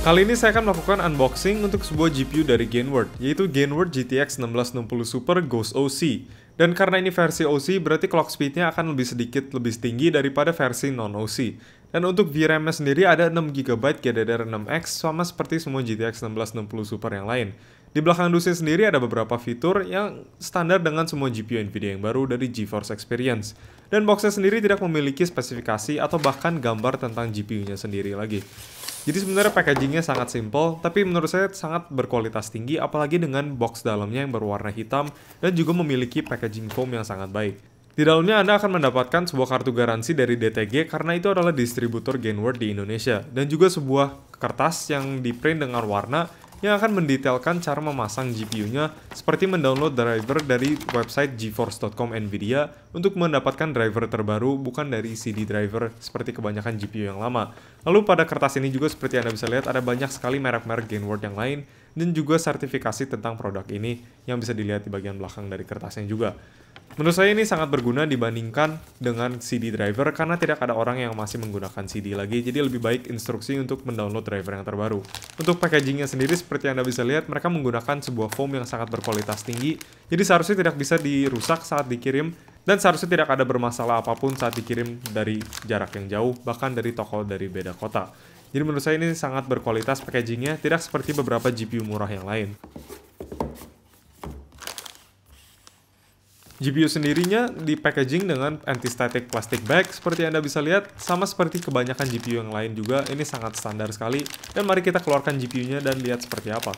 Kali ini saya akan melakukan unboxing untuk sebuah GPU dari Gainward, yaitu Gainward GTX 1660 Super Ghost OC. Dan karena ini versi OC, berarti clock speednya akan lebih sedikit lebih tinggi daripada versi non-OC. Dan untuk VRAM-nya sendiri ada 6GB GDDR6X sama seperti semua GTX 1660 Super yang lain. Di belakang dusin sendiri ada beberapa fitur yang standar dengan semua GPU Nvidia yang baru dari GeForce Experience. Dan boxnya sendiri tidak memiliki spesifikasi atau bahkan gambar tentang GPU-nya sendiri lagi. Jadi sebenarnya packagingnya sangat simple, tapi menurut saya sangat berkualitas tinggi, apalagi dengan box dalamnya yang berwarna hitam dan juga memiliki packaging foam yang sangat baik. Di dalamnya Anda akan mendapatkan sebuah kartu garansi dari DTG karena itu adalah distributor Gainward di Indonesia dan juga sebuah kertas yang diprint dengan warna yang akan mendetailkan cara memasang GPU-nya seperti mendownload driver dari website geforce.com Nvidia untuk mendapatkan driver terbaru bukan dari CD driver seperti kebanyakan GPU yang lama. Lalu pada kertas ini juga seperti Anda bisa lihat ada banyak sekali merek-merek gainword yang lain dan juga sertifikasi tentang produk ini yang bisa dilihat di bagian belakang dari kertasnya juga. Menurut saya ini sangat berguna dibandingkan dengan CD driver karena tidak ada orang yang masih menggunakan CD lagi, jadi lebih baik instruksi untuk mendownload driver yang terbaru. Untuk packagingnya sendiri, seperti Anda bisa lihat, mereka menggunakan sebuah foam yang sangat berkualitas tinggi, jadi seharusnya tidak bisa dirusak saat dikirim, dan seharusnya tidak ada bermasalah apapun saat dikirim dari jarak yang jauh, bahkan dari toko dari beda kota. Jadi menurut saya ini sangat berkualitas packagingnya, tidak seperti beberapa GPU murah yang lain. GPU sendirinya di packaging dengan anti-static plastic bag seperti Anda bisa lihat sama seperti kebanyakan GPU yang lain juga ini sangat standar sekali dan mari kita keluarkan GPU-nya dan lihat seperti apa.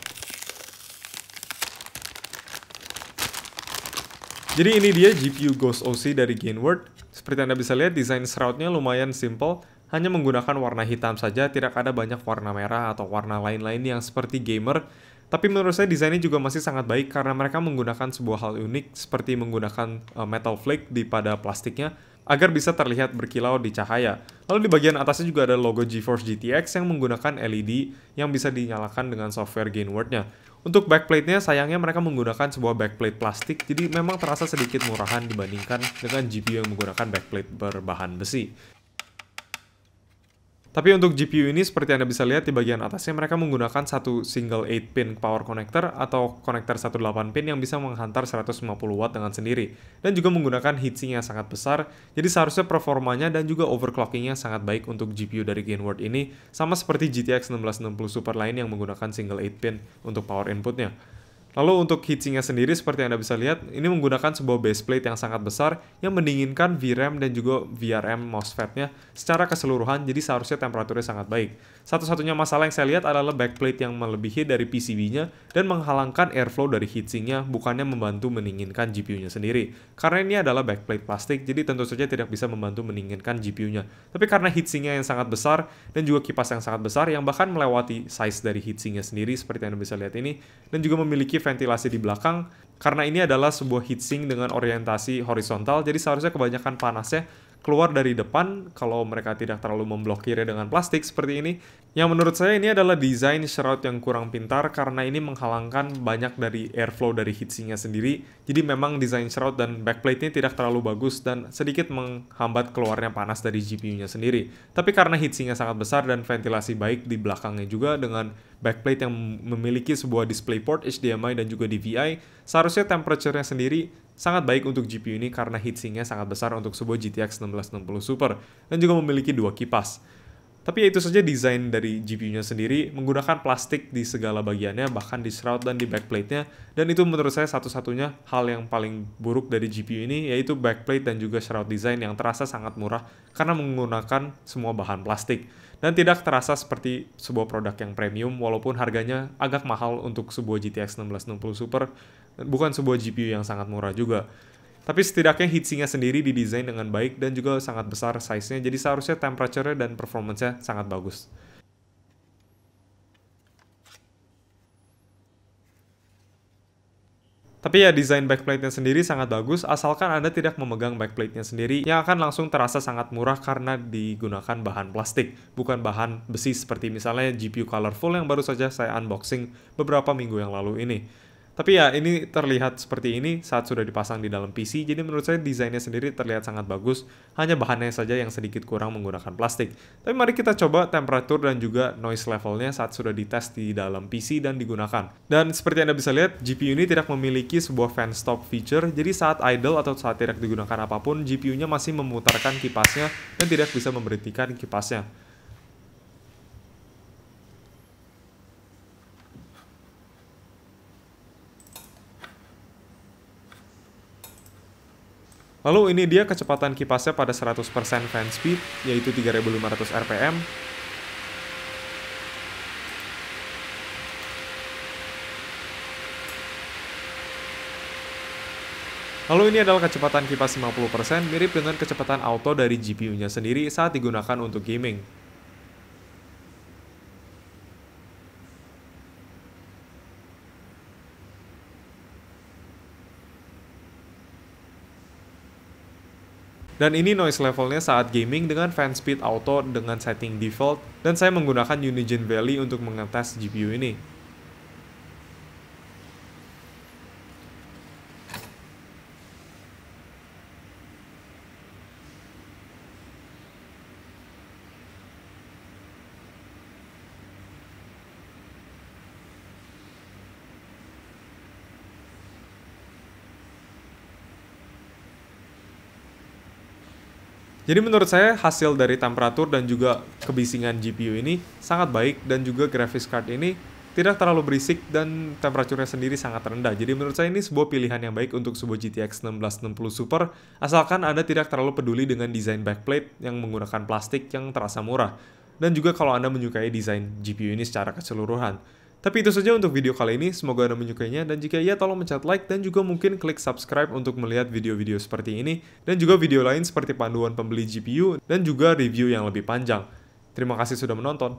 Jadi ini dia GPU Ghost OC dari Gainward. Seperti Anda bisa lihat, desain shroud-nya lumayan simple, hanya menggunakan warna hitam saja, tidak ada banyak warna merah atau warna lain-lain yang seperti gamer. Tapi menurut saya desainnya juga masih sangat baik karena mereka menggunakan sebuah hal unik seperti menggunakan uh, metal flake di pada plastiknya agar bisa terlihat berkilau di cahaya. Lalu di bagian atasnya juga ada logo GeForce GTX yang menggunakan LED yang bisa dinyalakan dengan software Gainward-nya. Untuk backplate-nya sayangnya mereka menggunakan sebuah backplate plastik, jadi memang terasa sedikit murahan dibandingkan dengan GPU yang menggunakan backplate berbahan besi. Tapi untuk GPU ini seperti Anda bisa lihat di bagian atasnya mereka menggunakan satu single 8 pin power connector atau konektor 18 pin yang bisa menghantar 150 watt dengan sendiri dan juga menggunakan heatsink yang sangat besar. Jadi seharusnya performanya dan juga overclockingnya sangat baik untuk GPU dari Gainward ini sama seperti GTX 1660 Super lain yang menggunakan single 8 pin untuk power inputnya. Lalu untuk heatsinknya sendiri seperti yang Anda bisa lihat, ini menggunakan sebuah base plate yang sangat besar yang mendinginkan VRAM dan juga VRM MOSFET-nya secara keseluruhan, jadi seharusnya temperaturnya sangat baik. Satu-satunya masalah yang saya lihat adalah backplate yang melebihi dari PCB-nya dan menghalangkan airflow dari heatsinknya, bukannya membantu mendinginkan GPU-nya sendiri. Karena ini adalah backplate plastik, jadi tentu saja tidak bisa membantu mendinginkan GPU-nya. Tapi karena heatsinknya yang sangat besar dan juga kipas yang sangat besar yang bahkan melewati size dari heatsinknya sendiri seperti yang Anda bisa lihat ini, dan juga memiliki ventilasi di belakang karena ini adalah sebuah heatsink dengan orientasi horizontal jadi seharusnya kebanyakan panasnya keluar dari depan kalau mereka tidak terlalu memblokirnya dengan plastik seperti ini. Yang menurut saya ini adalah desain shroud yang kurang pintar karena ini menghalangkan banyak dari airflow dari heatsinknya sendiri. Jadi memang desain shroud dan backplate-nya tidak terlalu bagus dan sedikit menghambat keluarnya panas dari GPU-nya sendiri. Tapi karena heatsinknya sangat besar dan ventilasi baik di belakangnya juga dengan backplate yang memiliki sebuah display port HDMI, dan juga DVI, seharusnya temperature-nya sendiri sangat baik untuk GPU ini karena heatsinknya sangat besar untuk sebuah GTX 1660 Super dan juga memiliki dua kipas. Tapi ya itu saja desain dari GPU-nya sendiri menggunakan plastik di segala bagiannya, bahkan di shroud dan di backplate-nya. Dan itu menurut saya satu-satunya hal yang paling buruk dari GPU ini, yaitu backplate dan juga shroud design yang terasa sangat murah karena menggunakan semua bahan plastik. Dan tidak terasa seperti sebuah produk yang premium, walaupun harganya agak mahal untuk sebuah GTX 1660 Super, bukan sebuah GPU yang sangat murah juga. Tapi setidaknya heatsinknya sendiri didesain dengan baik dan juga sangat besar size-nya, jadi seharusnya temperature-nya dan performance-nya sangat bagus. Tapi ya desain backplate-nya sendiri sangat bagus asalkan Anda tidak memegang backplate-nya sendiri yang akan langsung terasa sangat murah karena digunakan bahan plastik, bukan bahan besi seperti misalnya GPU Colorful yang baru saja saya unboxing beberapa minggu yang lalu ini. Tapi ya ini terlihat seperti ini saat sudah dipasang di dalam PC, jadi menurut saya desainnya sendiri terlihat sangat bagus, hanya bahannya saja yang sedikit kurang menggunakan plastik. Tapi mari kita coba temperatur dan juga noise levelnya saat sudah dites di dalam PC dan digunakan. Dan seperti Anda bisa lihat, GPU ini tidak memiliki sebuah fan stop feature, jadi saat idle atau saat tidak digunakan apapun, GPU-nya masih memutarkan kipasnya dan tidak bisa memberhentikan kipasnya. Lalu ini dia kecepatan kipasnya pada 100% fan speed, yaitu 3500 RPM. Lalu ini adalah kecepatan kipas 50%, mirip dengan kecepatan auto dari GPU-nya sendiri saat digunakan untuk gaming. Dan ini noise levelnya saat gaming dengan fan speed auto dengan setting default dan saya menggunakan Unigine Valley untuk mengetes GPU ini. Jadi menurut saya hasil dari temperatur dan juga kebisingan GPU ini sangat baik dan juga graphics card ini tidak terlalu berisik dan temperaturnya sendiri sangat rendah. Jadi menurut saya ini sebuah pilihan yang baik untuk sebuah GTX 1660 Super asalkan Anda tidak terlalu peduli dengan desain backplate yang menggunakan plastik yang terasa murah dan juga kalau Anda menyukai desain GPU ini secara keseluruhan. Tapi itu saja untuk video kali ini, semoga Anda menyukainya dan jika iya tolong mencet like dan juga mungkin klik subscribe untuk melihat video-video seperti ini dan juga video lain seperti panduan pembeli GPU dan juga review yang lebih panjang. Terima kasih sudah menonton.